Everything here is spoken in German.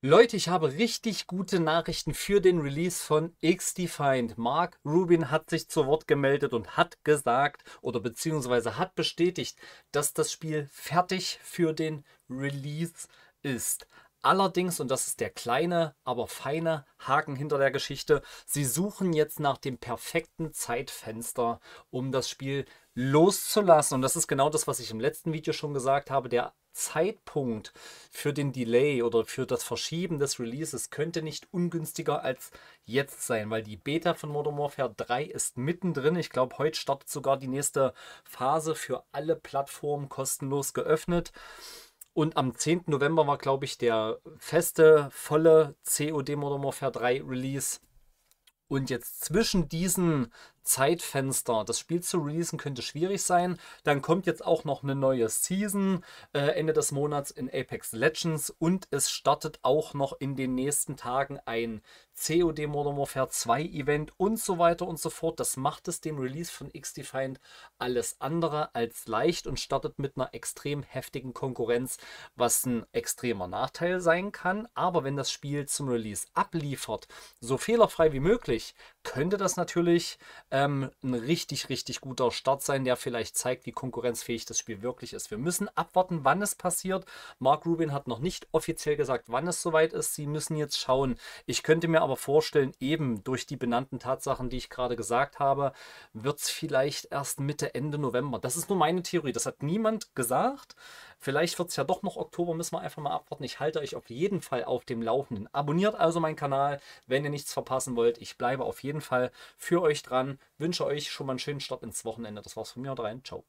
Leute, ich habe richtig gute Nachrichten für den Release von X-Defined. Mark Rubin hat sich zu Wort gemeldet und hat gesagt oder beziehungsweise hat bestätigt, dass das Spiel fertig für den Release ist. Allerdings, und das ist der kleine, aber feine Haken hinter der Geschichte, sie suchen jetzt nach dem perfekten Zeitfenster, um das Spiel loszulassen. Und das ist genau das, was ich im letzten Video schon gesagt habe. Der Zeitpunkt für den Delay oder für das Verschieben des Releases könnte nicht ungünstiger als jetzt sein, weil die Beta von Modern Warfare 3 ist mittendrin. Ich glaube, heute startet sogar die nächste Phase für alle Plattformen kostenlos geöffnet. Und am 10. November war, glaube ich, der feste, volle COD Modern Warfare 3 Release. Und jetzt zwischen diesen Zeitfenster, das Spiel zu releasen, könnte schwierig sein. Dann kommt jetzt auch noch eine neue Season äh, Ende des Monats in Apex Legends und es startet auch noch in den nächsten Tagen ein COD Modern Warfare 2 Event und so weiter und so fort. Das macht es dem Release von X-Defined alles andere als leicht und startet mit einer extrem heftigen Konkurrenz, was ein extremer Nachteil sein kann. Aber wenn das Spiel zum Release abliefert, so fehlerfrei wie möglich, könnte das natürlich äh, ähm, ein richtig, richtig guter Start sein, der vielleicht zeigt, wie konkurrenzfähig das Spiel wirklich ist. Wir müssen abwarten, wann es passiert. Mark Rubin hat noch nicht offiziell gesagt, wann es soweit ist. Sie müssen jetzt schauen. Ich könnte mir aber vorstellen, eben durch die benannten Tatsachen, die ich gerade gesagt habe, wird es vielleicht erst Mitte, Ende November. Das ist nur meine Theorie. Das hat niemand gesagt. Vielleicht wird es ja doch noch Oktober, müssen wir einfach mal abwarten. Ich halte euch auf jeden Fall auf dem Laufenden. Abonniert also meinen Kanal, wenn ihr nichts verpassen wollt. Ich bleibe auf jeden Fall für euch dran. Wünsche euch schon mal einen schönen Start ins Wochenende. Das war's von mir. Haut rein. Ciao.